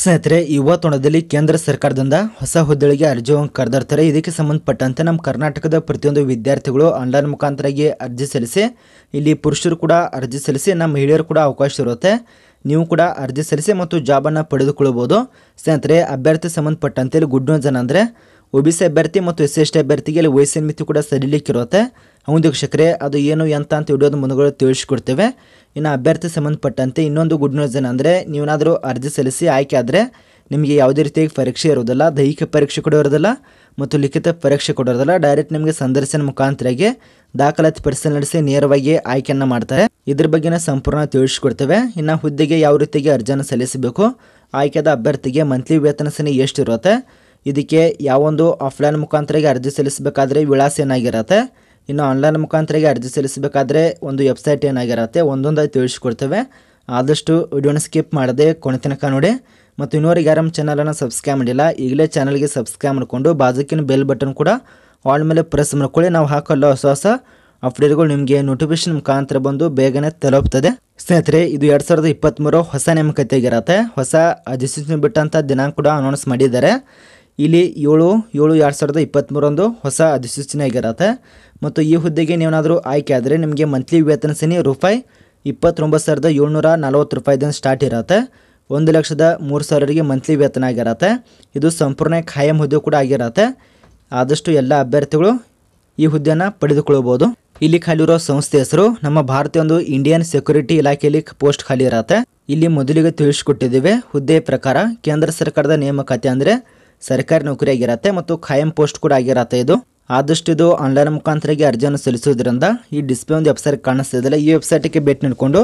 ಸ್ನೇಹಿತರೆ ಯುವ ತೋಣದಲ್ಲಿ ಕೇಂದ್ರ ಸರ್ಕಾರದಿಂದ ಹೊಸ ಹುದ್ದೆಗಳಿಗೆ ಅರ್ಜಿ ಕರೆದಿರ್ತಾರೆ ಇದಕ್ಕೆ ಸಂಬಂಧಪಟ್ಟಂತೆ ನಮ್ಮ ಕರ್ನಾಟಕದ ಪ್ರತಿಯೊಂದು ವಿದ್ಯಾರ್ಥಿಗಳು ಆನ್ಲೈನ್ ಮುಖಾಂತರಾಗಿ ಅರ್ಜಿ ಸಲ್ಲಿಸಿ ಇಲ್ಲಿ ಪುರುಷರು ಕೂಡ ಅರ್ಜಿ ಸಲ್ಲಿಸಿ ನಮ್ಮ ಮಹಿಳೆಯರು ಕೂಡ ಅವಕಾಶ ಇರುತ್ತೆ ನೀವು ಕೂಡ ಅರ್ಜಿ ಸಲ್ಲಿಸಿ ಮತ್ತು ಜಾಬನ್ನು ಪಡೆದುಕೊಳ್ಳಬಹುದು ಸ್ನೇಹಿತರೆ ಅಭ್ಯರ್ಥಿ ಸಂಬಂಧಪಟ್ಟಂತೆ ಇಲ್ಲಿ ಗುಡ್ ನ್ಯೂಸ್ ಏನಂದರೆ ಅಂದರೆ ಒ ಬಿ ಸಿ ಅಭ್ಯರ್ಥಿ ಮತ್ತು ಎಸ್ ಎಸ್ ಟಿ ಅಭ್ಯರ್ಥಿಗೆ ಇಲ್ಲಿ ವಯಸ್ಸಿನ ಮಿತಿ ಕೂಡ ಸಡಿಲಿಕ್ಕಿರುತ್ತೆ ಹೌದು ವೀಕ್ಷಕರೇ ಅದು ಏನು ಎಂತ ಅಂತ ವಿಡಿಯೋದ ಮುಂದಗಳು ತಿಳಿಸ್ಕೊಡ್ತೇವೆ ಇನ್ನು ಅಭ್ಯರ್ಥಿ ಸಂಬಂಧಪಟ್ಟಂತೆ ಇನ್ನೊಂದು ಗುಡ್ ನ್ಯೂಸ್ ಏನಂದರೆ ನೀವೇನಾದರೂ ಅರ್ಜಿ ಸಲ್ಲಿಸಿ ಆಯ್ಕೆ ಆದರೆ ನಿಮಗೆ ಯಾವುದೇ ರೀತಿಯಾಗಿ ಪರೀಕ್ಷೆ ಇರೋದಿಲ್ಲ ದೈಹಿಕ ಪರೀಕ್ಷೆ ಕೂಡ ಮತ್ತು ಲಿಖಿತ ಪರೀಕ್ಷೆ ಕೊಡೋದಿಲ್ಲ ಡೈರೆಕ್ಟ್ ನಿಮಗೆ ಸಂದರ್ಶನ ಮುಖಾಂತರಾಗಿ ದಾಖಲಾತಿ ಪರಿಶೀಲನೆ ನಡೆಸಿ ನೇರವಾಗಿ ಆಯ್ಕೆಯನ್ನು ಮಾಡ್ತಾರೆ ಇದ್ರ ಬಗ್ಗೆನೇ ಸಂಪೂರ್ಣ ತಿಳಿಸ್ಕೊಡ್ತೇವೆ ಇನ್ನು ಹುದ್ದೆಗೆ ಯಾವ ರೀತಿಯಾಗಿ ಅರ್ಜಿಯನ್ನು ಸಲ್ಲಿಸಬೇಕು ಆಯ್ಕೆದ ಅಭ್ಯರ್ಥಿಗೆ ಮಂತ್ಲಿ ವೇತನ ಸೇನೆ ಎಷ್ಟಿರುತ್ತೆ ಇದಕ್ಕೆ ಯಾವೊಂದು ಆಫ್ಲೈನ್ ಮುಖಾಂತರಾಗಿ ಅರ್ಜಿ ಸಲ್ಲಿಸಬೇಕಾದ್ರೆ ವಿಳಾಸ ಏನಾಗಿರುತ್ತೆ ಇನ್ನು ಆನ್ಲೈನ್ ಮುಖಾಂತರಿಗೆ ಅರ್ಜಿ ಸಲ್ಲಿಸಬೇಕಾದ್ರೆ ಒಂದು ವೆಬ್ಸೈಟ್ ಏನಾಗಿರುತ್ತೆ ಒಂದೊಂದಾಗಿ ತಿಳಿಸ್ಕೊಡ್ತೇವೆ ಆದಷ್ಟು ವಿಡಿಯೋನ ಸ್ಕಿಪ್ ಮಾಡದೆ ಕೊನೆ ತನಕ ನೋಡಿ ಮತ್ತು ಇನ್ನೂರಿಗೆ ಯಾರು ಚಾನಲನ್ನು ಸಬ್ಸ್ಕ್ರೈಬ್ ಮಾಡಿಲ್ಲ ಈಗಲೇ ಚಾನಲ್ಗೆ ಸಬ್ಸ್ಕ್ರೈಬ್ ಮಾಡಿಕೊಂಡು ಬಾಜುಕಿನ ಬೆಲ್ ಬಟನ್ ಕೂಡ ಆಲ್ ಮೇಲೆ ಪ್ರೆಸ್ ಮಾಡ್ಕೊಳ್ಳಿ ನಾವು ಹಾಕಲ್ಲ ಹೊಸ ಹೊಸ ಅಪ್ಡೇಟ್ಗಳು ನಿಮಗೆ ನೋಟಿಫಿಕೇಶನ್ ಮುಖಾಂತರ ಬಂದು ಬೇಗನೆ ತಲುಪ್ತದೆ ಸ್ನೇಹಿತರೆ ಇದು ಎರಡು ಸಾವಿರದ ಇಪ್ಪತ್ತ್ಮೂರು ಹೊಸ ನೇಮಕತೆಗಿರುತ್ತೆ ಹೊಸ ಅಧಿಸೂಚನೆ ಬಿಟ್ಟಂಥ ದಿನಾಂಕ ಕೂಡ ಅನೌನ್ಸ್ ಮಾಡಿದ್ದಾರೆ ಇಲ್ಲಿ ಏಳು ಏಳು ಎರಡು ಸಾವಿರದ ಇಪ್ಪತ್ತ್ಮೂರೊಂದು ಹೊಸ ಅಧಿಸೂಚನೆ ಆಗಿರುತ್ತೆ ಮತ್ತು ಈ ಹುದ್ದೆಗೆ ನೀವೇನಾದರೂ ಆಯ್ಕೆ ಆದರೆ ನಿಮಗೆ ಮಂತ್ಲಿ ವೇತನ ಸಿನಿ ರೂಪಾಯಿ ಇಪ್ಪತ್ತೊಂಬತ್ತು ಸಾವಿರದ ಏಳ್ನೂರ ನಲವತ್ತು ರೂಪಾಯಿದಿಂದ ಸ್ಟಾರ್ಟ್ ಇರತ್ತೆ ಒಂದು ಲಕ್ಷದ ಮೂರು ಸಾವಿರರಿಗೆ ಮಂತ್ಲಿ ವೇತನ ಆಗಿರತ್ತೆ ಇದು ಸಂಪೂರ್ಣ ಖಾಯಂ ಹುದ್ದೆ ಕೂಡ ಆಗಿರತ್ತೆ ಆದಷ್ಟು ಎಲ್ಲ ಅಭ್ಯರ್ಥಿಗಳು ಈ ಹುದ್ದೆಯನ್ನು ಪಡೆದುಕೊಳ್ಳಬಹುದು ಇಲ್ಲಿ ಖಾಲಿರೋ ಸಂಸ್ಥೆ ಹೆಸರು ನಮ್ಮ ಭಾರತೀಯ ಒಂದು ಇಂಡಿಯನ್ ಸೆಕ್ಯೂರಿಟಿ ಇಲಾಖೆಯಲ್ಲಿ ಪೋಸ್ಟ್ ಖಾಲಿ ಇರತ್ತೆ ಇಲ್ಲಿ ಮೊದಲಿಗೆ ತಿಳಿಸ್ಕೊಟ್ಟಿದ್ದೇವೆ ಹುದ್ದೆ ಪ್ರಕಾರ ಕೇಂದ್ರ ಸರ್ಕಾರದ ನೇಮಕಾತಿ ಅಂದರೆ ಸರ್ಕಾರಿ ನೌಕರಿ ಆಗಿರತ್ತೆ ಮತ್ತು ಖಾಯಂ ಪೋಸ್ಟ್ ಕೂಡ ಆಗಿರತ್ತೆ ಇದು ಆದಷ್ಟು ಇದು ಆನ್ಲೈನ್ ಮುಖಾಂತರಗೆ ಅರ್ಜಿಯನ್ನು ಸಲ್ಲಿಸೋದ್ರಿಂದ ಈ ಡಿಸ್ಪ್ಲೇ ಒಂದು ವೆಬ್ಸೈಟ್ ಕಾಣಿಸ್ತಿದ್ದಿಲ್ಲ ಈ ವೆಬ್ಸೈಟಿಗೆ ಭೇಟಿ ನೀಡಿಕೊಂಡು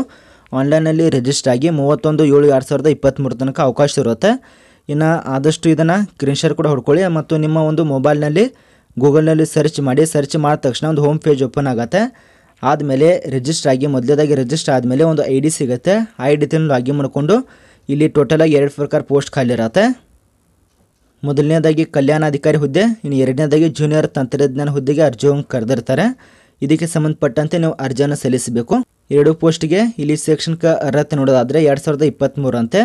ಆನ್ಲೈನಲ್ಲಿ ರಿಜಿಸ್ಟರ್ ಆಗಿ ಮೂವತ್ತೊಂದು ಏಳು ಎರಡು ಸಾವಿರದ ಇಪ್ಪತ್ತ್ಮೂರು ತನಕ ಅವಕಾಶ ಇರುತ್ತೆ ಇನ್ನು ಆದಷ್ಟು ಇದನ್ನು ಕ್ರೀನ್ಶಾಟ್ ಕೂಡ ಹೊಡ್ಕೊಳ್ಳಿ ಮತ್ತು ನಿಮ್ಮ ಒಂದು ಮೊಬೈಲ್ನಲ್ಲಿ ಗೂಗಲ್ನಲ್ಲಿ ಸರ್ಚ್ ಮಾಡಿ ಸರ್ಚ್ ಮಾಡಿದ ತಕ್ಷಣ ಒಂದು ಹೋಮ್ ಪೇಜ್ ಓಪನ್ ಆಗುತ್ತೆ ಆದಮೇಲೆ ರಿಜಿಸ್ಟರ್ ಆಗಿ ಮೊದಲೇದಾಗಿ ರಿಜಿಸ್ಟರ್ ಆದಮೇಲೆ ಒಂದು ಐ ಡಿ ಸಿಗುತ್ತೆ ಐ ಡಿ ತಿನ್ನು ಲಾಗಿನ್ ಮಾಡಿಕೊಂಡು ಇಲ್ಲಿ ಟೋಟಲಾಗಿ ಎರಡು ಪ್ರಕಾರ ಪೋಸ್ಟ್ ಖಾಲಿ ಇರುತ್ತೆ ಮೊದಲನೇದಾಗಿ ಕಲ್ಯಾಣಾಧಿಕಾರಿ ಹುದ್ದೆ ಇನ್ನು ಎರಡನೇದಾಗಿ ಜೂನಿಯರ್ ತಂತ್ರಜ್ಞಾನ ಹುದ್ದೆಗೆ ಅರ್ಜಿಯನ್ನು ಕರೆದಿರ್ತಾರೆ ಇದಕ್ಕೆ ಸಂಬಂಧಪಟ್ಟಂತೆ ನೀವು ಅರ್ಜಿಯನ್ನು ಸಲ್ಲಿಸಬೇಕು ಎರಡು ಪೋಸ್ಟ್ಗೆ ಇಲ್ಲಿ ಶೈಕ್ಷಣಿಕ ಅರ್ಹತೆ ನೋಡೋದಾದರೆ ಎರಡು ಸಾವಿರದ ಇಪ್ಪತ್ತ್ಮೂರಂತೆ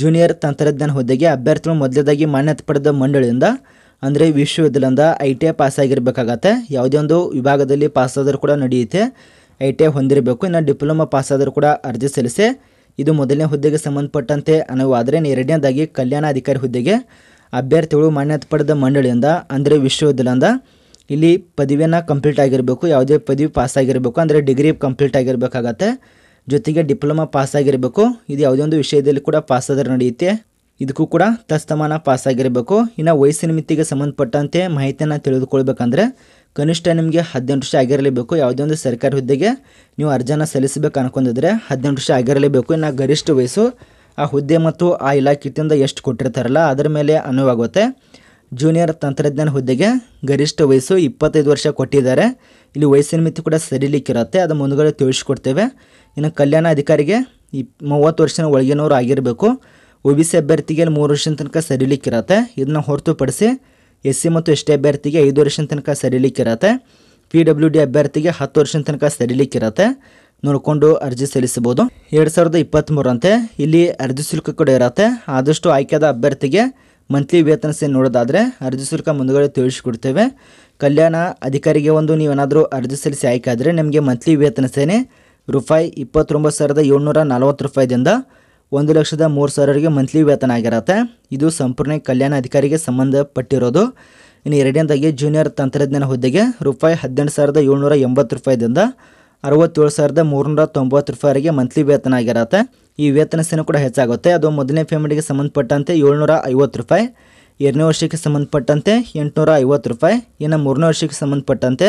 ಜೂನಿಯರ್ ತಂತ್ರಜ್ಞಾನ ಹುದ್ದೆಗೆ ಅಭ್ಯರ್ಥಿಗಳು ಮೊದಲನೇದಾಗಿ ಮಾನ್ಯತೆ ಪಡೆದ ಮಂಡಳಿಯಿಂದ ಅಂದರೆ ವಿಶ್ವವಿದ್ಯಾಲಯದಿಂದ ಐ ಟಿ ಐ ಪಾಸಾಗಿರ್ಬೇಕಾಗತ್ತೆ ಯಾವುದೇ ಒಂದು ವಿಭಾಗದಲ್ಲಿ ಪಾಸಾದರೂ ಕೂಡ ನಡೆಯುತ್ತೆ ಐ ಟಿ ಐ ಹೊಂದಿರಬೇಕು ಇನ್ನು ಡಿಪ್ಲೊಮಾ ಪಾಸಾದರೂ ಕೂಡ ಅರ್ಜಿ ಸಲ್ಲಿಸಿ ಇದು ಮೊದಲನೇ ಹುದ್ದೆಗೆ ಸಂಬಂಧಪಟ್ಟಂತೆ ಅನುವಾದರೆ ಎರಡನೇದಾಗಿ ಕಲ್ಯಾಣಾಧಿಕಾರಿ ಹುದ್ದೆಗೆ ಅಭ್ಯರ್ಥಿಗಳು ಮಾನ್ಯತೆ ಪಡೆದ ಮಂಡಳಿಯಿಂದ ಅಂದರೆ ವಿಶ್ವವಿದ್ಯಾಲಯದಿಂದ ಇಲ್ಲಿ ಪದವಿಯನ್ನು ಕಂಪ್ಲೀಟ್ ಆಗಿರಬೇಕು ಯಾವುದೇ ಪದವಿ ಪಾಸ್ ಆಗಿರಬೇಕು ಅಂದರೆ ಡಿಗ್ರಿ ಕಂಪ್ಲೀಟ್ ಆಗಿರಬೇಕಾಗತ್ತೆ ಜೊತೆಗೆ ಡಿಪ್ಲೊಮಾ ಪಾಸ್ ಆಗಿರಬೇಕು ಇದು ಯಾವುದೇ ಒಂದು ವಿಷಯದಲ್ಲಿ ಕೂಡ ಆದರೆ ನಡೆಯುತ್ತೆ ಇದಕ್ಕೂ ಕೂಡ ತಸ್ತಮಾನ ಪಾಸ್ ಆಗಿರಬೇಕು ಇನ್ನು ವಯಸ್ಸಿನ ಮಿತಿಗೆ ಸಂಬಂಧಪಟ್ಟಂತೆ ಮಾಹಿತಿಯನ್ನು ತಿಳಿದುಕೊಳ್ಬೇಕಂದ್ರೆ ಕನಿಷ್ಠ ನಿಮಗೆ ಹದಿನೆಂಟು ವರ್ಷ ಆಗಿರಲೇಬೇಕು ಯಾವುದೇ ಒಂದು ಸರ್ಕಾರಿ ಹುದ್ದೆಗೆ ನೀವು ಅರ್ಜಿಯನ್ನು ಸಲ್ಲಿಸಬೇಕು ಅನ್ಕೊಂಡಿದ್ರೆ ಹದಿನೆಂಟು ವರ್ಷ ಆಗಿರಲೇಬೇಕು ಇನ್ನು ಗರಿಷ್ಠ ವಯಸ್ಸು ಆ ಹುದ್ದೆ ಮತ್ತು ಆ ಇಲಾಖೆಯಿಂದ ಎಷ್ಟು ಕೊಟ್ಟಿರ್ತಾರಲ್ಲ ಅದರ ಮೇಲೆ ಅನುವಾಗುತ್ತೆ ಜೂನಿಯರ್ ತಂತ್ರಜ್ಞಾನ ಹುದ್ದೆಗೆ ಗರಿಷ್ಠ ವಯಸ್ಸು ಇಪ್ಪತ್ತೈದು ವರ್ಷ ಕೊಟ್ಟಿದ್ದಾರೆ ಇಲ್ಲಿ ವಯಸ್ಸಿನ ಮಿತಿ ಕೂಡ ಸರಿಲಿಕ್ಕಿರುತ್ತೆ ಅದು ಮುಂದುಗಡೆ ತಿಳಿಸ್ಕೊಡ್ತೇವೆ ಇನ್ನು ಕಲ್ಯಾಣ ಅಧಿಕಾರಿಗೆ ಇಪ್ ಮೂವತ್ತು ವರ್ಷದ ಒಳಗಿನವರು ಆಗಿರಬೇಕು ಒ ಬಿ ಸಿ ಅಭ್ಯರ್ಥಿಗೆ ಮೂರು ವರ್ಷದ ತನಕ ಸರಿಲಿಕ್ಕಿರತ್ತೆ ಇದನ್ನು ಹೊರತುಪಡಿಸಿ ಎಸ್ ಸಿ ಮತ್ತು ಎಸ್ ಟಿ ಅಭ್ಯರ್ಥಿಗೆ ಐದು ವರ್ಷದ ತನಕ ಸರಿಲಿಕ್ಕಿರತ್ತೆ ಪಿ ಡಬ್ಲ್ಯೂ ಡಿ ಅಭ್ಯರ್ಥಿಗೆ ಹತ್ತು ವರ್ಷದ ತನಕ ಸರಿಲಿಕ್ಕಿರತ್ತೆ ನೋಡಿಕೊಂಡು ಅರ್ಜಿ ಸಲ್ಲಿಸಬಹುದು ಎರಡು ಸಾವಿರದ ಇಪ್ಪತ್ತ್ಮೂರಂತೆ ಇಲ್ಲಿ ಅರ್ಜಿ ಶುಲ್ಕ ಕೂಡ ಇರುತ್ತೆ ಆದಷ್ಟು ಆಯ್ಕೆಯಾದ ಅಭ್ಯರ್ಥಿಗೆ ಮಂತ್ಲಿ ವೇತನ ಸೇ ನೋಡೋದಾದರೆ ಅರ್ಜಿ ಶುಲ್ಕ ಮುಂದುಗಡೆ ತಿಳಿಸಿಕೊಡ್ತೇವೆ ಕಲ್ಯಾಣ ಅಧಿಕಾರಿಗೆ ಒಂದು ನೀವೇನಾದರೂ ಅರ್ಜಿ ಸಲ್ಲಿಸಿ ಆಯ್ಕೆ ಆದರೆ ನಿಮಗೆ ಮಂತ್ಲಿ ವೇತನ ಸೇನೆ ರೂಪಾಯಿ ಇಪ್ಪತ್ತೊಂಬತ್ತು ಸಾವಿರದ ಏಳ್ನೂರ ನಲವತ್ತು ರೂಪಾಯಿದಿಂದ ಒಂದು ಲಕ್ಷದ ಮೂರು ಸಾವಿರವರೆಗೆ ಮಂತ್ಲಿ ವೇತನ ಆಗಿರುತ್ತೆ ಇದು ಸಂಪೂರ್ಣ ಕಲ್ಯಾಣ ಅಧಿಕಾರಿಗೆ ಸಂಬಂಧಪಟ್ಟಿರೋದು ಇನ್ನು ಎರಡನೇದಾಗಿ ಜೂನಿಯರ್ ತಂತ್ರಜ್ಞಾನ ಹುದ್ದೆಗೆ ರೂಪಾಯಿ ಹದಿನೆಂಟು ಸಾವಿರದ ಏಳ್ನೂರ ಎಂಬತ್ತು ರೂಪಾಯಿದಿಂದ ಅರವತ್ತೇಳು ಸಾವಿರದ ಮೂರುನೂರ ತೊಂಬತ್ತು ರೂಪಾಯಿವರೆಗೆ ಮಂತ್ಲಿ ವೇತನ ಆಗಿರತ್ತೆ ಈ ವೇತನ ಸೇನೆ ಕೂಡ ಹೆಚ್ಚಾಗುತ್ತೆ ಅದು ಮೊದಲನೇ ಪೇಮೆಂಟ್ಗೆ ಸಂಬಂಧಪಟ್ಟಂತೆ ಏಳ್ನೂರ ಐವತ್ತು ರೂಪಾಯಿ ಎರಡನೇ ವರ್ಷಕ್ಕೆ ಸಂಬಂಧಪಟ್ಟಂತೆ ಎಂಟುನೂರ ಐವತ್ತು ರೂಪಾಯಿ ಇನ್ನು ಮೂರನೇ ವರ್ಷಕ್ಕೆ ಸಂಬಂಧಪಟ್ಟಂತೆ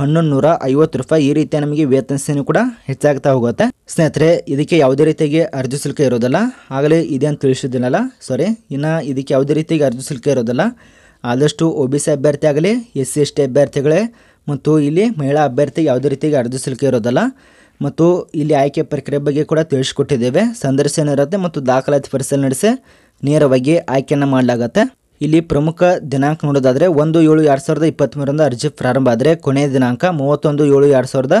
ಹನ್ನೊಂದು ನೂರ ಐವತ್ತು ರೂಪಾಯಿ ಈ ರೀತಿಯ ನಮಗೆ ವೇತನ ಸೇನೆ ಕೂಡ ಹೆಚ್ಚಾಗ್ತಾ ಹೋಗುತ್ತೆ ಸ್ನೇಹಿತರೆ ಇದಕ್ಕೆ ಯಾವುದೇ ರೀತಿಯಾಗಿ ಅರ್ಜಿ ಶುಲ್ಕ ಇರೋದಿಲ್ಲ ಆಗಲೇ ಇದೆ ಅಂತ ತಿಳಿಸಿದ್ದೀನಲ್ಲ ಸಾರಿ ಇನ್ನು ಇದಕ್ಕೆ ಯಾವುದೇ ರೀತಿಯಾಗಿ ಅರ್ಜಿ ಶುಲ್ಕ ಇರೋದಿಲ್ಲ ಆದಷ್ಟು ಒ ಬಿ ಸಿ ಅಭ್ಯರ್ಥಿ ಆಗಲಿ ಎಸ್ ಸಿ ಎಸ್ ಟಿ ಅಭ್ಯರ್ಥಿಗಳೇ ಮತ್ತು ಇಲ್ಲಿ ಮಹಿಳಾ ಅಭ್ಯರ್ಥಿ ಯಾವುದೇ ರೀತಿಯಾಗಿ ಅರ್ಜಿ ಸಲ್ಲಿಕೆ ಇರೋದಲ್ಲ ಮತ್ತು ಇಲ್ಲಿ ಆಯ್ಕೆ ಪ್ರಕ್ರಿಯೆ ಬಗ್ಗೆ ಕೂಡ ತಿಳಿಸ್ಕೊಟ್ಟಿದ್ದೇವೆ ಸಂದರ್ಶನ ಇರುತ್ತೆ ಮತ್ತು ದಾಖಲಾತಿ ಪರಿಶೀಲನೆ ನಡೆಸಿ ನೇರವಾಗಿ ಆಯ್ಕೆಯನ್ನು ಮಾಡಲಾಗತ್ತೆ ಇಲ್ಲಿ ಪ್ರಮುಖ ದಿನಾಂಕ ನೋಡೋದಾದರೆ ಒಂದು ಏಳು ಎರಡು ಸಾವಿರದ ಇಪ್ಪತ್ತ್ಮೂರರಿಂದ ಅರ್ಜಿ ಪ್ರಾರಂಭ ಆದರೆ ಕೊನೆಯ ದಿನಾಂಕ ಮೂವತ್ತೊಂದು ಏಳು ಎರಡು ಸಾವಿರದ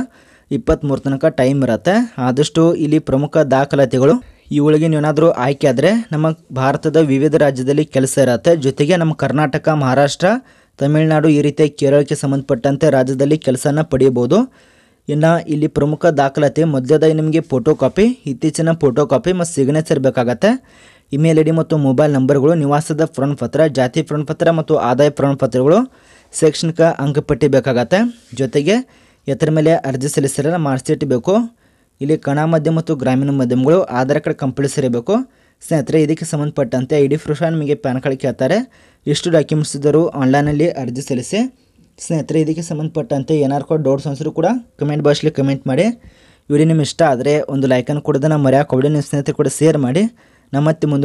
ಇಪ್ಪತ್ತ್ಮೂರು ತನಕ ಟೈಮ್ ಇರುತ್ತೆ ಆದಷ್ಟು ಇಲ್ಲಿ ಪ್ರಮುಖ ದಾಖಲಾತಿಗಳು ಇವುಗಳಿಗೆ ನೀವೇನಾದರೂ ಆಯ್ಕೆ ಆದರೆ ನಮ್ಮ ಭಾರತದ ವಿವಿಧ ರಾಜ್ಯದಲ್ಲಿ ಕೆಲಸ ಇರುತ್ತೆ ಜೊತೆಗೆ ನಮ್ಮ ಕರ್ನಾಟಕ ಮಹಾರಾಷ್ಟ್ರ ತಮಿಳುನಾಡು ಈ ರೀತಿ ಕೇರಳಕ್ಕೆ ಸಂಬಂಧಪಟ್ಟಂತೆ ರಾಜ್ಯದಲ್ಲಿ ಕೆಲಸನ ಪಡೆಯಬಹುದು ಇನ್ನು ಇಲ್ಲಿ ಪ್ರಮುಖ ದಾಖಲಾತಿ ಮೊದಲದಾಗಿ ನಿಮಗೆ ಫೋಟೋ ಕಾಪಿ ಇತ್ತೀಚಿನ ಫೋಟೋ ಕಾಪಿ ಮತ್ತು ಸಿಗ್ನೇಚರ್ ಬೇಕಾಗತ್ತೆ ಇಮೇಲ್ ಐ ಡಿ ಮತ್ತು ಮೊಬೈಲ್ ನಂಬರ್ಗಳು ನಿವಾಸದ ಪತ್ರ ಜಾತಿ ಪತ್ರ ಮತ್ತು ಆದಾಯ ಪ್ರಮಾಣಪತ್ರಗಳು ಶೈಕ್ಷಣಿಕ ಅಂಕಪಟ್ಟಿ ಬೇಕಾಗತ್ತೆ ಜೊತೆಗೆ ಎತ್ತರ ಮೇಲೆ ಅರ್ಜಿ ಸಲ್ಲಿಸಿರಲ್ಲ ಮಾರ್ಕ್ಸೀಟ್ ಬೇಕು ಇಲ್ಲಿ ಕಣ ಮಾಧ್ಯಮ ಮತ್ತು ಗ್ರಾಮೀಣ ಮಾಧ್ಯಮಗಳು ಆಧಾರ್ ಕಾರ್ಡ್ ಕಂಪಲ್ಸರಿ ಬೇಕು ಸ್ನೇಹಿತರೆ ಇದಕ್ಕೆ ಸಂಬಂಧಪಟ್ಟಂತೆ ಐ ಡಿ ಪ್ರೂಫ್ ನಿಮಗೆ ಪ್ಯಾನ್ ಕಾರ್ಡ್ ಕೇಳ್ತಾರೆ ಎಷ್ಟು ಡಾಕ್ಯುಮೆಂಟ್ಸ್ ಇದ್ದರೂ ಆನ್ಲೈನಲ್ಲಿ ಅರ್ಜಿ ಸಲ್ಲಿಸಿ ಸ್ನೇಹಿತರೆ ಇದಕ್ಕೆ ಸಂಬಂಧಪಟ್ಟಂತೆ ಏನಾರು ಕೂಡ ಡೌಟ್ಸ್ ಅನ್ಸಿದ್ರು ಕೂಡ ಕಮೆಂಟ್ ಬಾಕ್ಸ್ಲಿ ಕಮೆಂಟ್ ಮಾಡಿ ವಿಡಿಯೋ ನಿಮ್ಮ ಇಷ್ಟ ಆದರೆ ಒಂದು ಲೈಕನ್ನು ಕೊಡೋದನ್ನು ಮರೆಯೋಕೆ ನಿಮ್ಮ ಸ್ನೇಹಿತರು ಕೂಡ ಶೇರ್ ಮಾಡಿ ನಮ್ಮ ಮುಂದೆ